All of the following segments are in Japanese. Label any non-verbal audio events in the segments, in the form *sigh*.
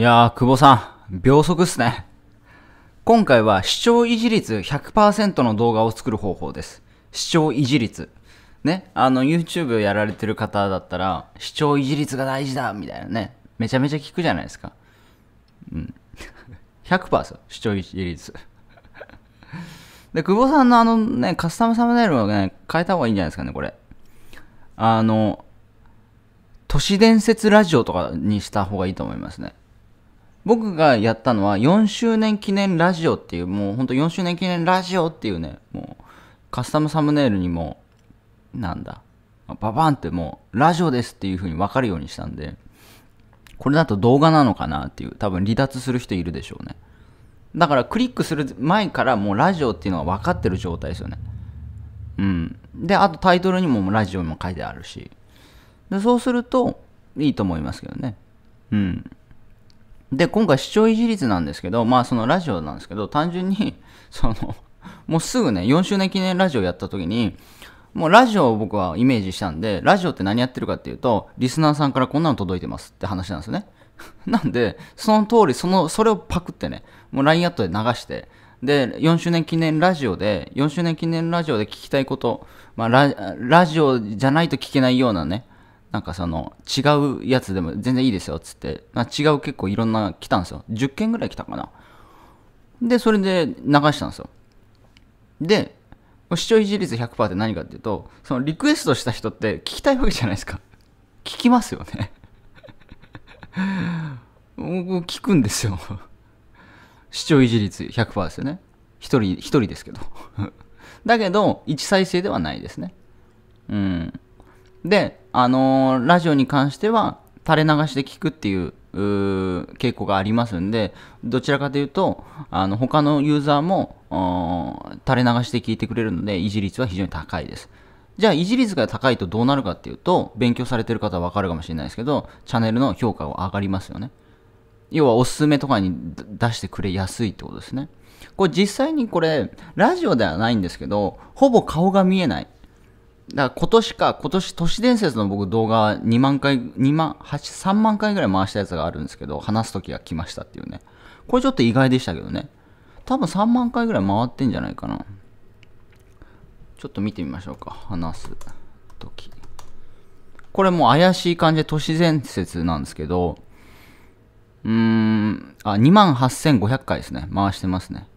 いやー、久保さん、秒速っすね。今回は視聴維持率100%の動画を作る方法です。視聴維持率。ね、あの、YouTube やられてる方だったら、視聴維持率が大事だみたいなね、めちゃめちゃ聞くじゃないですか。うん。100%ですよ、視聴維持率。*laughs* で、久保さんのあのね、カスタムサムネイルをね、変えた方がいいんじゃないですかね、これ。あの、都市伝説ラジオとかにした方がいいと思いますね。僕がやったのは4周年記念ラジオっていう、もうほんと4周年記念ラジオっていうね、もうカスタムサムネイルにも、なんだ、ババンってもうラジオですっていう風に分かるようにしたんで、これだと動画なのかなっていう、多分離脱する人いるでしょうね。だからクリックする前からもうラジオっていうのは分かってる状態ですよね。うん。で、あとタイトルにもラジオにも書いてあるし。でそうするといいと思いますけどね。うん。で、今回視聴維持率なんですけど、まあそのラジオなんですけど、単純に、*laughs* その、もうすぐね、4周年記念ラジオやった時に、もうラジオを僕はイメージしたんで、ラジオって何やってるかっていうと、リスナーさんからこんなの届いてますって話なんですね。*laughs* なんで、その通り、その、それをパクってね、もう LINE アットで流して、で、4周年記念ラジオで、4周年記念ラジオで聞きたいこと、まあラ、ラジオじゃないと聞けないようなね、なんかその違うやつでも全然いいですよっつって、まあ、違う結構いろんな来たんですよ10件ぐらい来たかなでそれで流したんですよで視聴維持率100%って何かっていうとそのリクエストした人って聞きたいわけじゃないですか *laughs* 聞きますよね僕聞くんですよ視聴維持率100%ですよね一人一人ですけどだけど1再生ではないですねで、あのー、ラジオに関しては垂れ流しで聞くっていう傾向がありますんで、どちらかというと、あの他のユーザーも垂れ流して聞いてくれるので、維持率は非常に高いです。じゃあ、維持率が高いとどうなるかっていうと、勉強されてる方はわかるかもしれないですけど、チャンネルの評価は上がりますよね。要は、おすすめとかに出してくれやすいってことですね。これ実際にこれ、ラジオではないんですけど、ほぼ顔が見えない。だから今年か、今年都市伝説の僕動画2万回、2万、8、3万回ぐらい回したやつがあるんですけど、話す時が来ましたっていうね。これちょっと意外でしたけどね。多分3万回ぐらい回ってんじゃないかな。ちょっと見てみましょうか。話す時。これも怪しい感じで都市伝説なんですけど、うーん、あ、28,500回ですね。回してますね。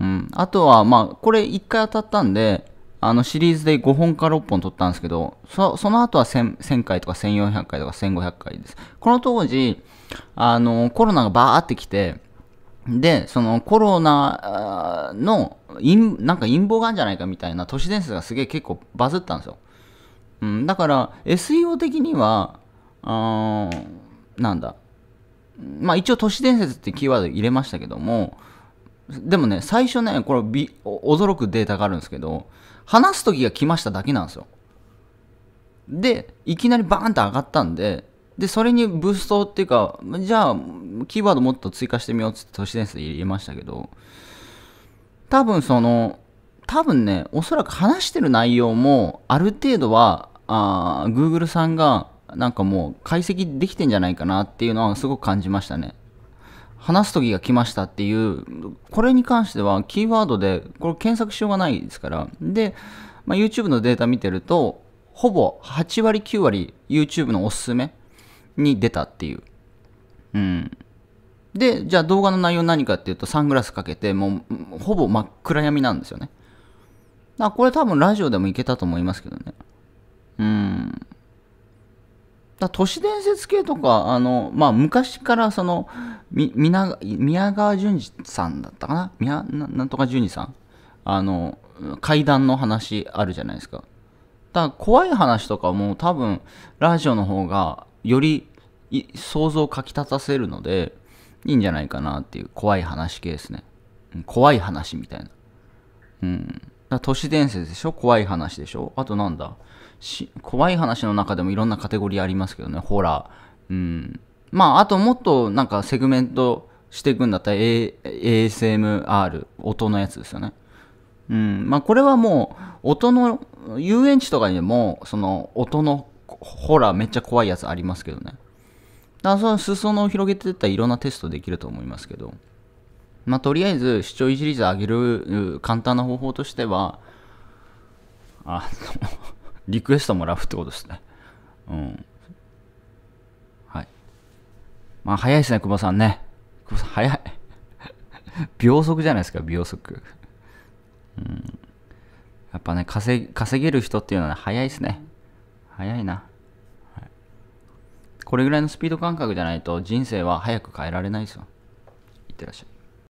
うん。あとは、まあ、これ1回当たったんで、あのシリーズで5本か6本撮ったんですけど、その後は 1000, 1000, 回とか1400回とか1500回です。この当時、あの、コロナがバーってきて、で、そのコロナの陰、なんか陰謀があるんじゃないかみたいな都市伝説がすげえ結構バズったんですよ。うん、だから SEO 的には、あなんだ、まあ一応都市伝説ってキーワード入れましたけども、でもね、最初ね、これび、驚くデータがあるんですけど、話す時が来ましただけなんですよ。で、いきなりバーンと上がったんで、で、それにブーストっていうか、じゃあ、キーワードもっと追加してみようっつって都市伝説で入れましたけど、多分その、多分ね、おそらく話してる内容も、ある程度は、あ Google さんが、なんかもう解析できてんじゃないかなっていうのはすごく感じましたね。話す時が来ましたっていう、これに関してはキーワードで、これ検索しようがないですから。で、まあ、YouTube のデータ見てると、ほぼ8割9割 YouTube のおすすめに出たっていう。うん。で、じゃあ動画の内容何かっていうと、サングラスかけて、もうほぼ真っ暗闇なんですよね。あ、これ多分ラジオでもいけたと思いますけどね。だ都市伝説系とかあの、まあ、昔からそのみな宮川淳二さんだったかな宮なんとか淳二さんあの階段の話あるじゃないですかだか怖い話とかも多分ラジオの方がより想像をかき立たせるのでいいんじゃないかなっていう怖い話系ですね怖い話みたいなうん都市伝説でしょ怖い話でしょあとなんだ怖い話の中でもいろんなカテゴリーありますけどね。ホラー。うん。まあ、あともっとなんかセグメントしていくんだったら、A、ASMR、音のやつですよね。うん。まあ、これはもう、音の、遊園地とかにも、その、音のホラーめっちゃ怖いやつありますけどね。だからその裾野を広げていったらいろんなテストできると思いますけど。まあ、とりあえず視聴維持率上げる簡単な方法としては、あの *laughs* リクエストもらうってことですね。うん。はい。まあ、早いですね、久保さんね。久保さん、早い。*laughs* 秒速じゃないですか、秒速。うん。やっぱね、稼稼げる人っていうのは、ね、早いですね。早いな、これぐらいのスピード感覚じゃないと人生は早く変えられないですよ。いってらっしゃい。